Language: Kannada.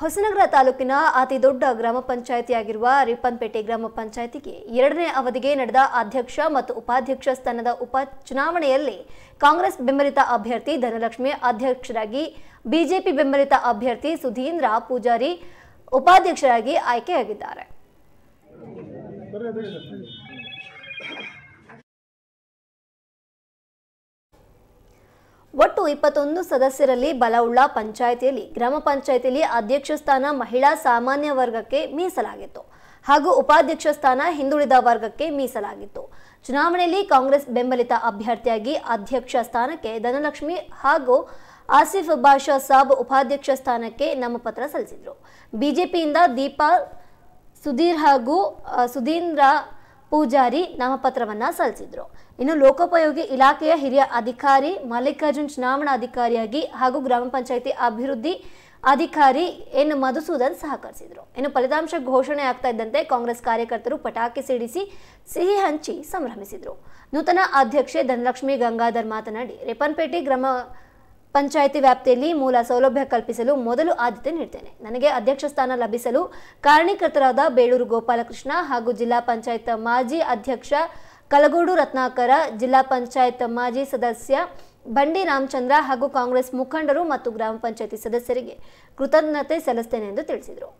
ಹೊಸನಗರ ತಾಲೂಕಿನ ಅತಿ ದೊಡ್ಡ ಗ್ರಾಮ ಪಂಚಾಯಿತಿಯಾಗಿರುವ ರಿಪ್ಪನ್ಪೇಟೆ ಗ್ರಾಮ ಪಂಚಾಯಿತಿಗೆ ಎರಡನೇ ಅವಧಿಗೆ ನಡೆದ ಅಧ್ಯಕ್ಷ ಮತ್ತು ಉಪಾಧ್ಯಕ್ಷ ಸ್ಥಾನದ ಉಪ ಚುನಾವಣೆಯಲ್ಲಿ ಕಾಂಗ್ರೆಸ್ ಬೆಂಬಲಿತ ಅಭ್ಯರ್ಥಿ ಧನಲಕ್ಷ್ಮಿ ಅಧ್ಯಕ್ಷರಾಗಿ ಬಿಜೆಪಿ ಬೆಂಬಲಿತ ಅಭ್ಯರ್ಥಿ ಸುಧೀಂದ್ರ ಪೂಜಾರಿ ಉಪಾಧ್ಯಕ್ಷರಾಗಿ ಆಯ್ಕೆಯಾಗಿದ್ದಾರೆ ಒಟ್ಟು ಇಪ್ಪತ್ತೊಂದು ಸದಸ್ಯರಲ್ಲಿ ಬಲವುಳ್ಳ ಪಂಚಾಯಿತಿಯಲ್ಲಿ ಗ್ರಾಮ ಪಂಚಾಯಿತಿಯಲ್ಲಿ ಅಧ್ಯಕ್ಷ ಸ್ಥಾನ ಮಹಿಳಾ ಸಾಮಾನ್ಯ ವರ್ಗಕ್ಕೆ ಮೀಸಲಾಗಿತ್ತು ಹಾಗೂ ಉಪಾಧ್ಯಕ್ಷ ಸ್ಥಾನ ಹಿಂದುಳಿದ ವರ್ಗಕ್ಕೆ ಮೀಸಲಾಗಿತ್ತು ಚುನಾವಣೆಯಲ್ಲಿ ಕಾಂಗ್ರೆಸ್ ಬೆಂಬಲಿತ ಅಭ್ಯರ್ಥಿಯಾಗಿ ಅಧ್ಯಕ್ಷ ಸ್ಥಾನಕ್ಕೆ ಧನಲಕ್ಷ್ಮಿ ಹಾಗೂ ಆಸಿಫ್ ಬಾಷಾ ಸಾಬ್ ಉಪಾಧ್ಯಕ್ಷ ಸ್ಥಾನಕ್ಕೆ ನಾಮಪತ್ರ ಸಲ್ಲಿಸಿದರು ಬಿಜೆಪಿಯಿಂದ ದೀಪಾ ಸುಧೀರ್ ಹಾಗೂ ಸುಧೀಂದ್ರ ಪೂಜಾರಿ ನಾಮಪತ್ರವನ್ನ ಸಲ್ಲಿಸಿದ್ರು ಇನ್ನು ಲೋಕೋಪಯೋಗಿ ಇಲಾಖೆಯ ಹಿರಿಯ ಅಧಿಕಾರಿ ಮಲ್ಲಿಕಾರ್ಜುನ್ ಅಧಿಕಾರಿಯಾಗಿ ಹಾಗೂ ಗ್ರಾಮ ಪಂಚಾಯಿತಿ ಅಭಿವೃದ್ಧಿ ಅಧಿಕಾರಿ ಎನ್ ಮಧುಸೂದನ್ ಸಹಕರಿಸಿದರು ಇನ್ನು ಫಲಿತಾಂಶ ಘೋಷಣೆ ಆಗ್ತಾ ಇದ್ದಂತೆ ಕಾಂಗ್ರೆಸ್ ಕಾರ್ಯಕರ್ತರು ಪಟಾಕಿ ಸಿಡಿಸಿ ಸಿಹಿ ಹಂಚಿ ಸಂಭ್ರಮಿಸಿದರು ನೂತನ ಅಧ್ಯಕ್ಷೆ ಧನಲಕ್ಷ್ಮಿ ಗಂಗಾಧರ್ ಮಾತನಾಡಿ ರೇಪನ್ಪೇಟೆ ಗ್ರಾಮ ಪಂಚಾಯಿತಿ ವ್ಯಾಪ್ತಿಯಲ್ಲಿ ಮೂಲ ಸೌಲಭ್ಯ ಕಲ್ಪಿಸಲು ಮೊದಲು ಆದ್ಯತೆ ನೀಡುತ್ತೇನೆ ನನಗೆ ಅಧ್ಯಕ್ಷ ಸ್ಥಾನ ಲಭಿಸಲು ಕಾರಣೀಕರ್ತರಾದ ಬೇಳೂರು ಗೋಪಾಲಕೃಷ್ಣ ಹಾಗೂ ಜಿಲ್ಲಾ ಪಂಚಾಯತ್ ಮಾಜಿ ಅಧ್ಯಕ್ಷ ಕಲಗೋಡು ರತ್ನಾಕರ ಜಿಲ್ಲಾ ಪಂಚಾಯತ್ ಮಾಜಿ ಸದಸ್ಯ ಬಂಡಿ ರಾಮಚಂದ್ರ ಹಾಗೂ ಕಾಂಗ್ರೆಸ್ ಮುಖಂಡರು ಮತ್ತು ಗ್ರಾಮ ಪಂಚಾಯತಿ ಸದಸ್ಯರಿಗೆ ಕೃತಜ್ಞತೆ ಸಲ್ಲಿಸುತ್ತೇನೆ ಎಂದು ತಿಳಿಸಿದರು